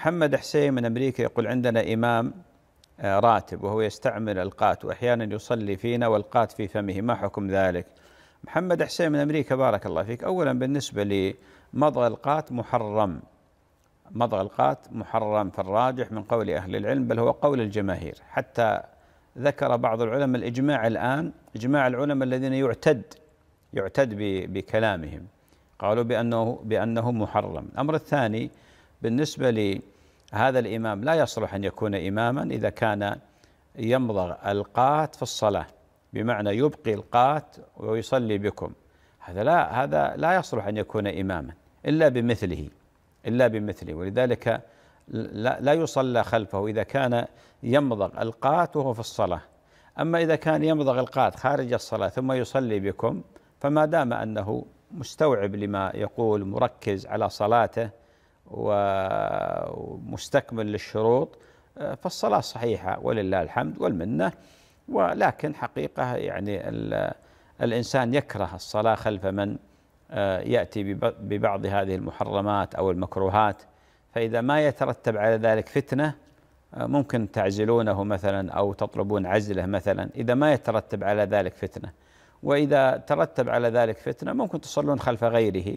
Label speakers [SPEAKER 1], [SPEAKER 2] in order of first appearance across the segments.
[SPEAKER 1] محمد حسين من أمريكا يقول عندنا إمام آه، راتب وهو يستعمل القات وأحيانا يصلي فينا والقات في فمه ما حكم ذلك محمد حسين من أمريكا بارك الله فيك أولا بالنسبة لمضغ القات محرم مضغ القات محرم فالراجح من قول أهل العلم بل هو قول الجماهير حتى ذكر بعض العلماء الإجماع الآن إجماع العلماء الذين يعتد يعتد بكلامهم قالوا بأنه, بأنه محرم الأمر الثاني بالنسبة لهذا الإمام لا يصلح أن يكون إماما إذا كان يمضغ القات في الصلاة بمعنى يبقي القات ويصلي بكم هذا لا هذا لا يصلح أن يكون إماما إلا بمثله إلا بمثله ولذلك لا, لا يصلى خلفه إذا كان يمضغ القات وهو في الصلاة أما إذا كان يمضغ القات خارج الصلاة ثم يصلي بكم فما دام أنه مستوعب لما يقول مركز على صلاته ومستكمل للشروط آه، فالصلاة صحيحة ولله الحمد والمنة ولكن حقيقة يعني الإنسان يكره الصلاة خلف من آه، يأتي ببعض هذه المحرمات أو المكروهات فإذا ما يترتب على ذلك فتنة آه، ممكن تعزلونه مثلا أو تطلبون عزله مثلا إذا ما يترتب على ذلك فتنة وإذا ترتب على ذلك فتنة ممكن تصلون خلف غيره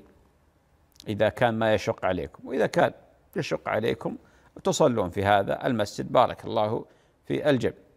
[SPEAKER 1] إذا كان ما يشق عليكم وإذا كان يشق عليكم تصلون في هذا المسجد بارك الله في الجبل